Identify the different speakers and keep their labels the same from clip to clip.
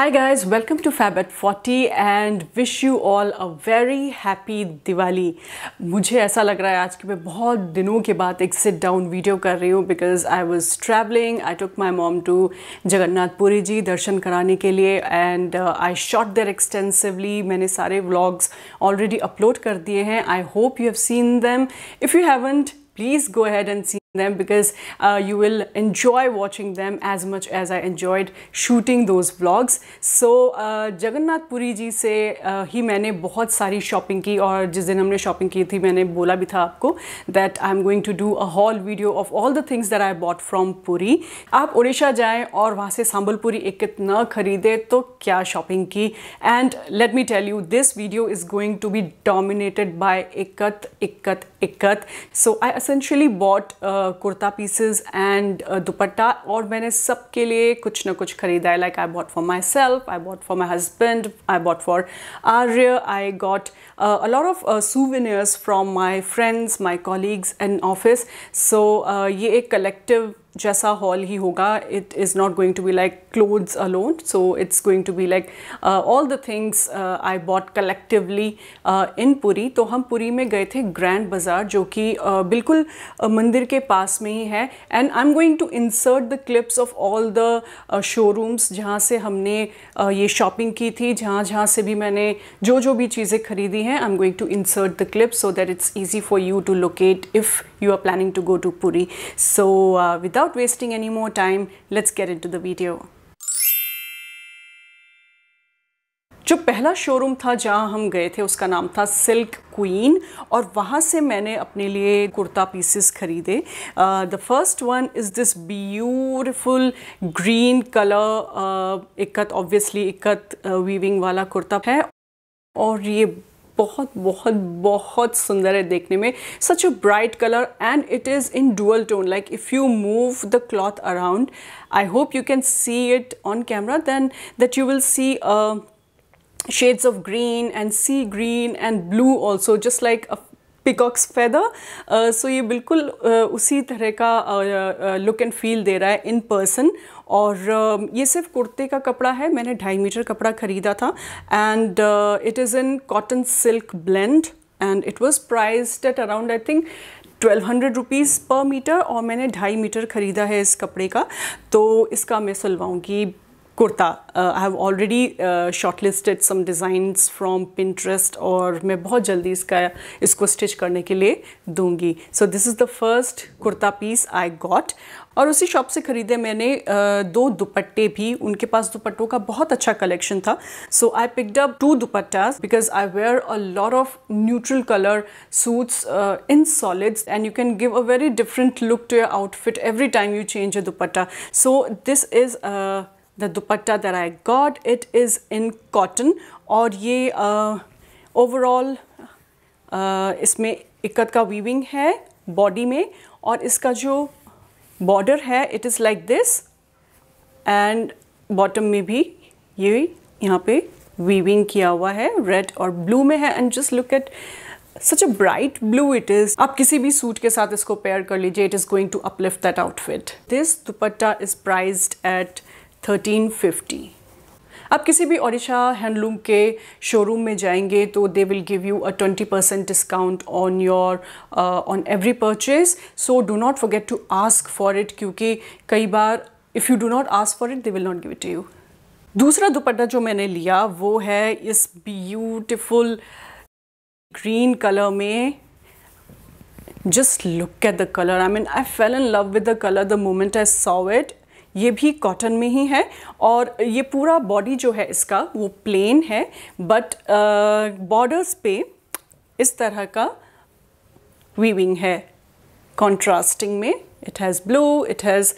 Speaker 1: Hi guys, welcome to Fab at 40 and wish you all a very happy Diwali. मुझे ऐसा लग रहा है आज कि मैं बहुत दिनों के बाद एक सिट डाउन वीडियो कर रही हूँ because I was travelling I took my mom to Jagannathpuri ji दर्शन कराने के लिए and I shot there extensively मैंने सारे व्लॉग्स ऑलरेडी अपलोड कर दिए हैं I hope you have seen them if you haven't please go ahead and see them because uh, you will enjoy watching them as much as I enjoyed shooting those vlogs. So Jagannath Puri ji से uh, ही मैंने बहुत सारी shopping की और जिस दिन हमने shopping की थी मैंने बोला भी था आपको that I am going to do a whole video of all the things that I bought from Puri आप उड़ीसा जाएं और वहाँ से सांबलपुरी एक न खरीदे तो क्या शॉपिंग की and let me tell you this video is going to be dominated by ikat ikat ikat so I essentially bought kurta pieces and uh, dupatta और मैंने सब के लिए कुछ ना कुछ ख़रीदा है like I bought for myself I bought for my husband I bought for Arya I got a lot of souvenirs from my friends my colleagues and office so ये एक कलेक्टिव जैसा हॉल ही होगा it is not going to be like clothes alone so it's going to be like all the things I bought collectively in Puri तो हम पुरी में गए थे ग्रैंड बाज़ार जो कि uh, बिल्कुल uh, मंदिर के पास में ही है and I am going to insert the clips of all the showrooms जहाँ से हमने uh, ये शॉपिंग की थी जहाँ जहाँ से भी मैंने जो जो भी चीज़ें खरीदी हैं I am going to insert the clips so that it's easy for you to locate if you are planning to go to Puri. So uh, without wasting any more time, let's get into the video. जो पहला showroom था जहाँ हम गए थे उसका नाम था सिल्क क्वीन और वहाँ से मैंने अपने लिए कुर्ता पीसेस खरीदे the first one is this beautiful green colour ikat obviously ikat weaving वाला कुर्ता है और ये बहुत बहुत बहुत सुंदर है देखने में such a bright colour and it is in dual tone like if you move the cloth around I hope you can see it on camera then that you will see shades of green and sea green and blue also just like peacock's feather so ये बिल्कुल uh, उसी तरह का look and feel दे रहा है in person और ये सिर्फ कुर्ते का कपड़ा है मैंने ढाई मीटर कपड़ा ख़रीदा था and it is in cotton silk blend and it was priced at around I think twelve hundred rupees per metre और मैंने ढाई मीटर ख़रीदा है इस कपड़े का तो इसका मैं सिलवाऊँगी kurta I have already shortlisted some designs from Pinterest और मैं बहुत जल्दी इसका इसको स्टिच करने के लिए दूंगी so this is the first kurta piece I got और उसी शॉप से ख़रीदे मैंने दो दुपट्टे भी उनके पास दुपट्टों का बहुत अच्छा कलेक्शन था so I picked up two dupattas because I wear a lot of neutral colour suits in solids and you can give a very different look to your outfit every time you change a dupatta so this is the dupatta that I got it is in cotton और ये overall uh, uh, इसमें इक्कत का weaving है body में और इसका जो border है it is like this and bottom में भी ये यहाँ पे वीविंग किया हुआ है रेड और ब्लू में है and just look at such a bright blue it is आप किसी भी सूट के साथ इसको पेयर कर लीजिए it is going to uplift that outfit this dupatta is priced at thirteen fifty आप किसी भी ओडिशा हैंडलूम के शोरूम में जाएंगे तो they will give you a twenty percent discount on your on every purchase so do not forget to ask for it क्योंकि कई बार if you do not ask for it they will not give it you दूसरा दुपट्टा जो मैंने लिया वो है इस ब्यूटिफुल ग्रीन कलर में just look at the colour I mean I fell in love with the colour the moment I saw it ये भी कॉटन में ही है और ये पूरा बॉडी जो है इसका वो प्लेन है बट बॉर्डर्स uh, पे इस तरह का वीविंग है कॉन्ट्रास्टिंग में it has blue it has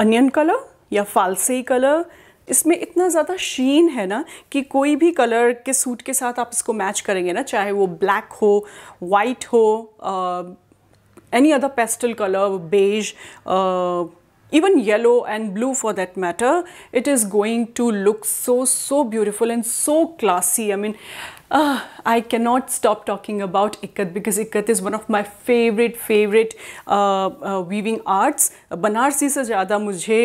Speaker 1: onion colour या फालसी कलर इसमें इतना ज़्यादा शीन है ना कि कोई भी कलर के सूट के साथ आप इसको मैच करेंगे ना चाहे वो ब्लैक हो वाइट हो any other pastel colour beige even yellow and blue for that matter it is going to look so so beautiful and so classy i mean uh, i cannot stop talking about ikat because ikat is one of my favorite favorite uh, uh, weaving arts Banarasi से jada mujhe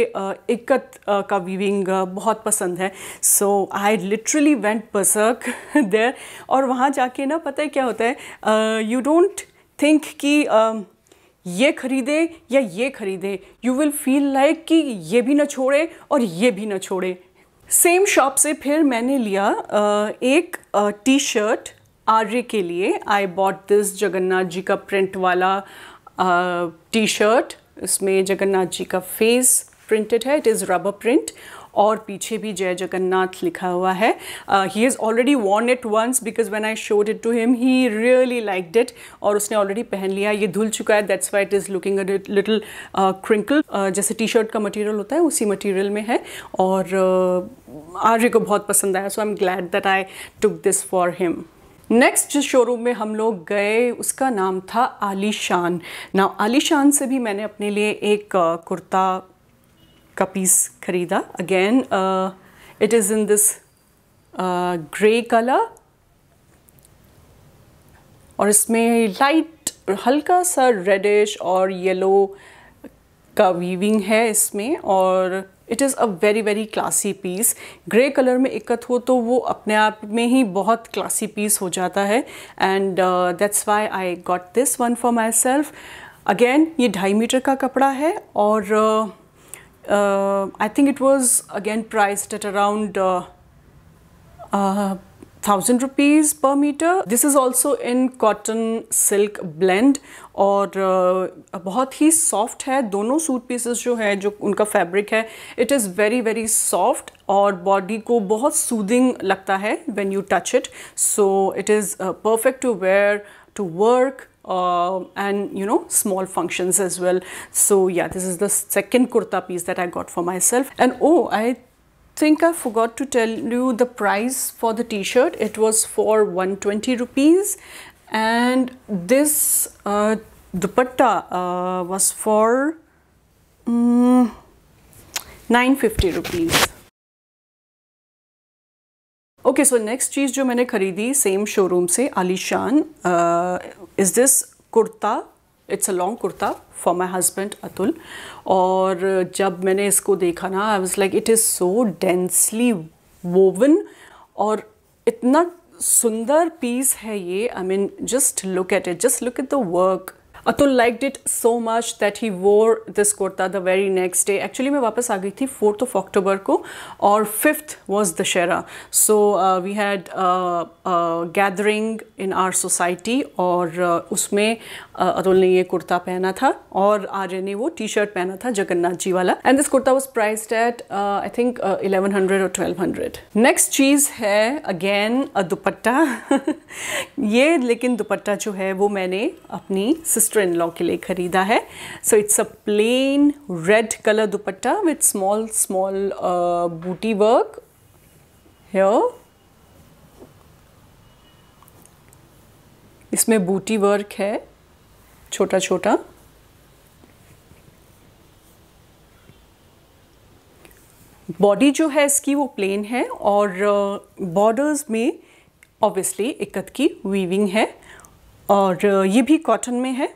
Speaker 1: ikat uh, का uh, weaving बहुत पसंद है सो I literally went बसर्क देर और वहाँ जाके ना पता है क्या होता don't think कि uh, um, ये खरीदे या ये खरीदे यू विल फील लाइक कि ये भी ना छोड़े और ये भी ना छोड़े सेम शॉप से फिर मैंने लिया एक टी शर्ट आर्य के लिए I bought this Jagannath ji का प्रिंट वाला टी शर्ट इसमें जगन्नाथ जी का फेस प्रिंटेड है इट इज़ रबर प्रिंट और पीछे भी जय जगन्नाथ लिखा हुआ है he is already worn it once because when I showed it to him he really like it और उसने ऑलरेडी पहन लिया ये धुल चुका है that's why it is looking little crinkle जैसे टी शर्ट का मटीरियल होता है उसी मटीरियल में है और uh, आर्य को बहुत पसंद आया so I am glad that I took this for him next जिस शोरूम में हम लोग गए उसका नाम था आलीशान ना आलीशान से भी मैंने अपने लिए एक uh, कुर्ता का पीस ख़रीदा again it is in this grey colour और इसमें लाइट हल्का सा रेडिश और येलो का वीविंग है इसमें और it is a very very classy piece grey colour में इक्कत हो तो वो अपने आप में ही बहुत क्लासी पीस हो जाता है and that's why I got this one for myself again ये ढाई मीटर का कपड़ा है और uh, uh, I think it was again priced at around uh, uh, thousand rupees per meter. This is also in cotton silk blend और बहुत ही soft है दोनों सूट pieces जो है जो उनका fabric है it is very very soft और body को बहुत soothing लगता है when you touch it. So it is uh, perfect to wear to work uh, and you know small functions as well so yeah this is the second kurta piece that i got for myself and oh i think i forgot to tell you the price for the t-shirt it was for 120 rupees and this uh, dupatta uh, was for um, mm, 950 rupees okay so next चीज़ जो मैंने ख़रीदी same showroom से आलीशान is uh, this kurta it's a long kurta for my husband Atul और जब मैंने इसको देखा ना I was like it is so densely woven और इतना सुंदर पीस है ये I mean just look at it just look at the work Atul like it so much that he wore this kurta the very next day actually मैं वापस आ गई थी fourth of October को और fifth was Dussehra so we had gathering in our society और uh, उसमें uh, Atul ने ये कुर्ता पहना था और आर्य ने वो टी शर्ट पहना था जगन्नाथ जी वाला and this kurta was price at I think eleven hundred और ट्वेल्व हंड्रेड नेक्स्ट चीज़ है अगेन दुपट्टा ये लेकिन दुपट्टा जो है वो मैंने अपनी सिस्टर सिस्टर इन लॉ के लिए ख़रीदा है so it's a plain red colour dupatta with small small buti work इसमें बूटी वर्क है छोटा छोटा बॉडी जो है इसकी वो प्लेन है और बॉर्डर्स uh, में ऑब्वियसली इकत की वीविंग है और uh, ये भी कॉटन में है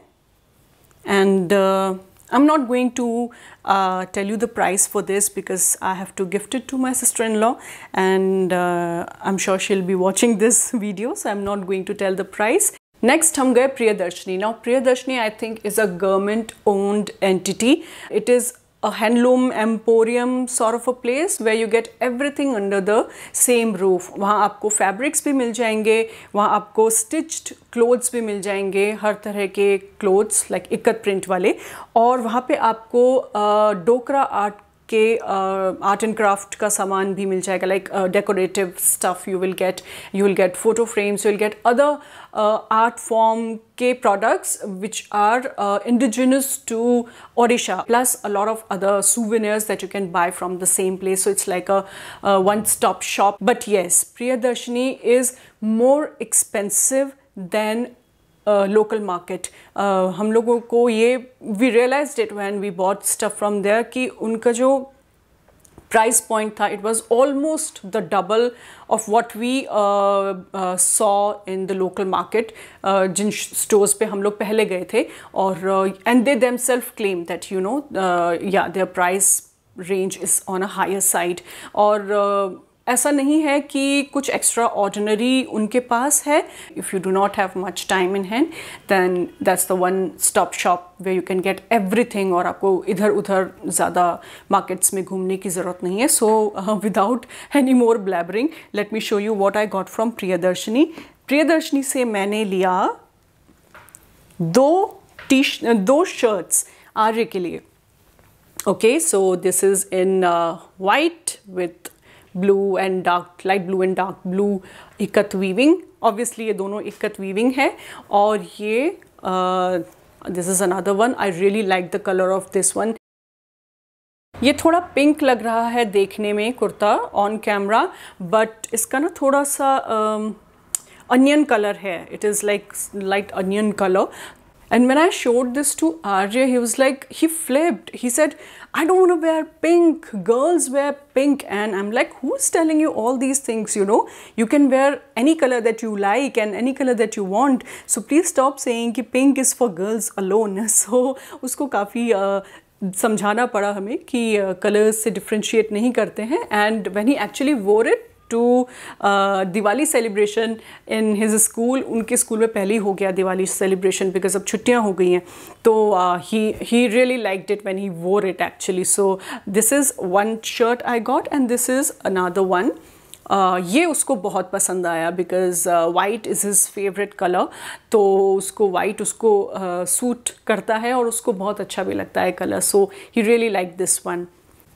Speaker 1: and uh, I'm not going to uh, tell you the price for this because I have to gift it to my sister-in-law and uh, I'm sure she'll be watching this video so I'm not going to tell the price. Next, hum gaye Priyadarshini. Now, Priyadarshini I think is a government-owned entity. It is a handloom emporium sort of a place where you get everything under the same roof वहाँ आपको fabrics भी मिल जाएंगे वहाँ आपको stitched clothes भी मिल जाएंगे हर तरह के clothes like like ikat print वाले और वहाँ पे आपको डोकरा आर्ट के आर्ट एंड क्राफ्ट का सामान भी मिल जाएगा like decorative stuff you will get you will get photo frames you will get other art form के products which are indigenous to Odisha plus a lot of other souvenirs that you can buy from the same place so it's like a one stop shop but yes Priyadarshini is more expensive than local market हम लोगों को ये we realize it when we bought stuff from there कि उनका जो price point था it was almost the double of what we saw in the local market जिन stores पे हम लोग पहले गए थे और and they them self claim that you know yeah their price range is on a higher side और uh, ऐसा नहीं है कि कुछ एक्स्ट्रा ऑर्डिनरी उनके पास है if you do not have much time in hand then that's the one stop shop way you can get everything और आपको इधर उधर ज़्यादा मार्केट्स में घूमने की ज़रूरत नहीं है so without any more blabbering let me show you what I got from Priyadarshini Priyadarshini से मैंने लिया दो टी दो शर्ट्स आर्य के लिए okay so this is in white with blue and dark light blue and dark blue ikat weaving obviously ये दोनों ikat weaving है और ये this is another one I really like the colour of this one ये थोड़ा pink लग रहा है देखने में कुर्ता ऑन कैमरा बट इसका ना थोड़ा सा अनियन कलर है it is like light onion colour And when I showed this to Arya, he was like, he flipped. He said, I don't want to wear pink. Girls wear pink. And I'm like, who's telling you all these things? You know, you can wear any color that you like and any color that you want. So please stop saying that pink is for girls alone. So usko kafi समझाना पड़ा हमें कि colours से differentiate नहीं करते हैं and when he actually wore it to Diwali celebration in his school उनके school में पहले ही हो गया दिवाली सेलिब्रेशन बिकॉज अब छुट्टियाँ हो गई हैं तो he really like it when he wore it actually so this is one shirt I got and this is another one Uh, ये उसको बहुत पसंद आया because white is his favourite colour तो उसको वाइट उसको सूट uh, करता है और उसको बहुत अच्छा भी लगता है colour so he really like this one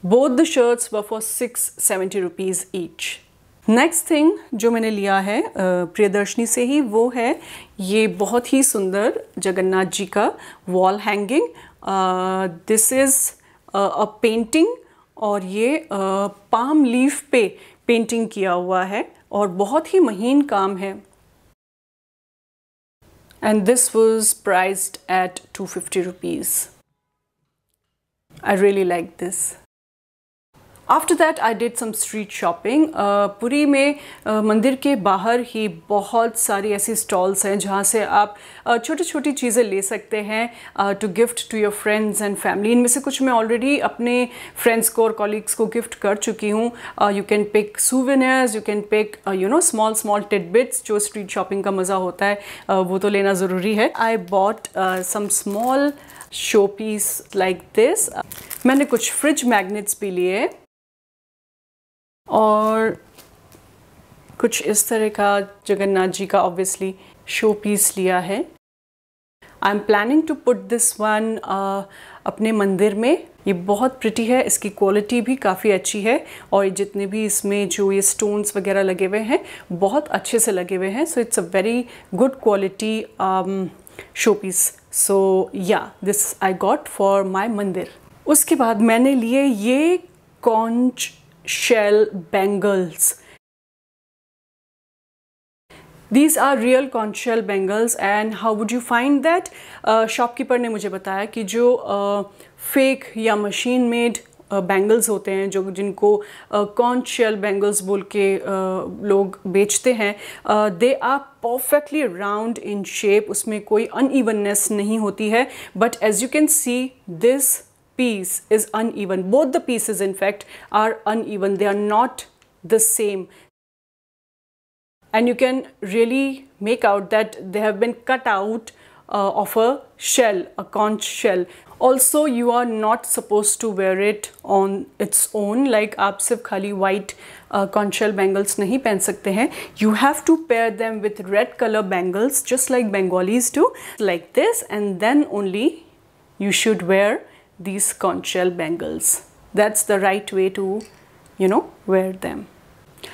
Speaker 1: both the shirts were for six seventy rupees each next thing जो मैंने लिया है प्रियदर्शनी से ही वो है ये बहुत ही सुंदर जगन्नाथ जी का wall hanging this is a painting और ये पाम लीफ पे पेंटिंग किया हुआ है और बहुत ही महीन काम है and this was priced at two fifty rupees I really like this after that I did some street shopping Puri में uh, मंदिर के बाहर ही बहुत सारी ऐसी स्टॉल्स हैं जहाँ से आप uh, छोटी छोटी चीज़ें ले सकते हैं to gift to your friends and family इनमें से कुछ मैं ऑलरेडी अपने फ्रेंड्स को और कॉलीग्स को गिफ्ट कर चुकी हूँ you can pick souvenirs you can pick you know small small tidbits जो स्ट्रीट शॉपिंग का मज़ा होता है uh, वो तो लेना ज़रूरी है I bought some small show piece like this मैंने कुछ फ्रिज मैगनेट्स भी लिए और कुछ इस तरह का जगन्नाथ जी का ऑब्वियसली शो पीस लिया है I am planning to put this one अपने मंदिर में ये बहुत प्रिटी है इसकी क्वालिटी भी काफ़ी अच्छी है और जितने भी इसमें जो ये स्टोन्स वगैरह लगे हुए हैं बहुत अच्छे से लगे हुए हैं so it's a very good quality show piece so yeah this I got for my mandir उसके बाद मैंने लिए ये conch shell bangles. These are real conch shell bangles and how would you find that shopkeeper ने मुझे बताया कि जो फेक uh, या मशीन मेड बैंगल्स होते हैं जो जिनको शेल uh, बैंगल्स बोल के uh, लोग बेचते हैं they are perfectly round in shape उसमें कोई अनइवननेस नहीं होती है but as you can see this piece is uneven. Both the pieces, in fact, are uneven. They are not the same. And you can really make out that they have been cut out uh, of a shell, a conch shell. Also, you are not supposed to wear it on its own. Like आप सिर्फ खाली white uh, conch shell bangles You have to pair them with red color bangles, just like Bengalis do, like this, and then only you should wear these conch shell bangles. That's the right way to, you know, wear them.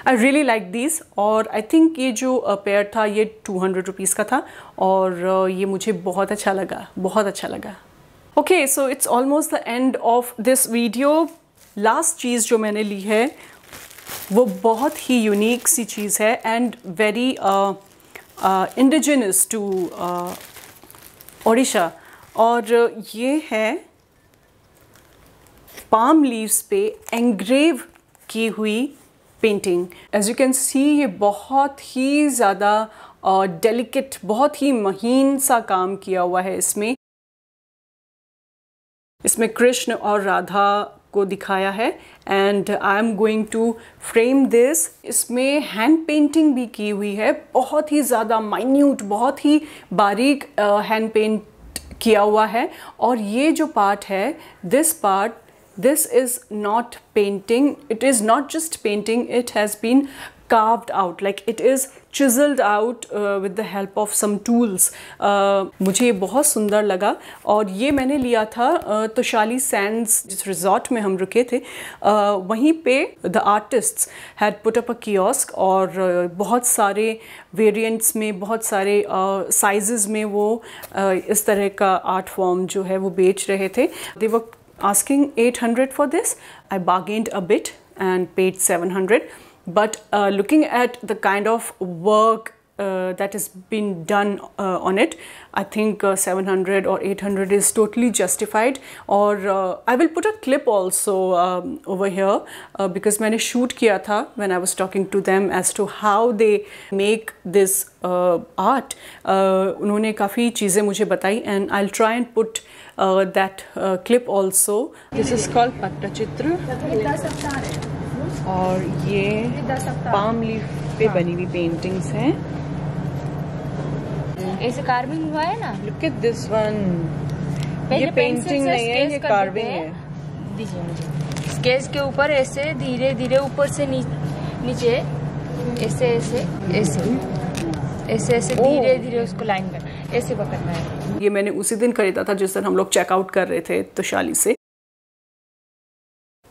Speaker 1: I really like this और I think ये जो pair uh, था ये two hundred rupees का था और uh, ये मुझे बहुत अच्छा लगा बहुत अच्छा लगा okay so it's almost the end of this video last चीज़ जो मैंने ली है वो बहुत ही यूनिक सी चीज़ है and very indigenous to Odisha और uh, ये है पाम लीव्स पे एंग्रेव की हुई painting as you can see ये बहुत ही ज़्यादा डेलिकेट बहुत ही महीन सा काम किया हुआ है इसमें इसमें कृष्ण और राधा को दिखाया है and I am going to frame this इसमें हैंड पेंटिंग भी की हुई है बहुत ही ज़्यादा माइन्यूट बहुत ही बारीक हैंड uh, पेंट किया हुआ है और ये जो पार्ट है this part this is not painting it is not just painting it has been carved out like it is chiseled out uh, with the help of some tools uh, मुझे ये बहुत सुंदर लगा और ये मैंने लिया था uh, तुशाली सैंड्स जिस रिजॉर्ट में हम रुके थे uh, वहीं पर the artists had put up a और बहुत सारे वेरियंट्स में बहुत सारे साइज़ में वो इस तरह का आर्ट फॉर्म जो है वो बेच रहे थे दे वर asking 800 for this. I bargained a bit and paid 700. But uh, looking at the kind of work uh, that has been done uh, on it. I think uh, 700 or 800 is totally justified or uh, I will put a clip also um, over here uh, because I shoot किया when I was talking to them as to how they make this uh, art. उन्होंने काफ़ी चीज़ें मुझे बताई and I'll try and put that clip also. This is called Pattachitra और ये palm leaf पे बनी हुई पेंटिंग्स हैं ऐसे कार्विंग हुआ है ना लुक एट दिस वन ये पेंटिंग नहीं है ये कार्विंग है दीजिए मुझे स्केच के ऊपर ऐसे धीरे धीरे ऊपर से नीचे ऐसे ऐसे ऐसे ऐसे ऐसे oh. धीरे धीरे उसको लाइन कर ऐसे पकड़ना है ये मैंने उसी दिन खरीदा था जिस दिन हम लोग चेकआउट कर रहे थे तुशाली से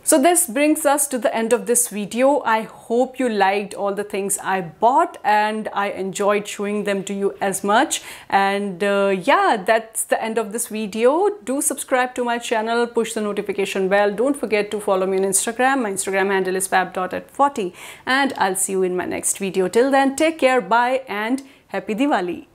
Speaker 1: So this brings us to the end of this video. I hope you liked all the things I bought and I enjoyed showing them to you as much. And uh, yeah, that's the end of this video. Do subscribe to my channel, push the notification bell. Don't forget to follow me on Instagram. My Instagram handle is fab.at40 and I'll see you in my next video. Till then, take care, bye and happy Diwali.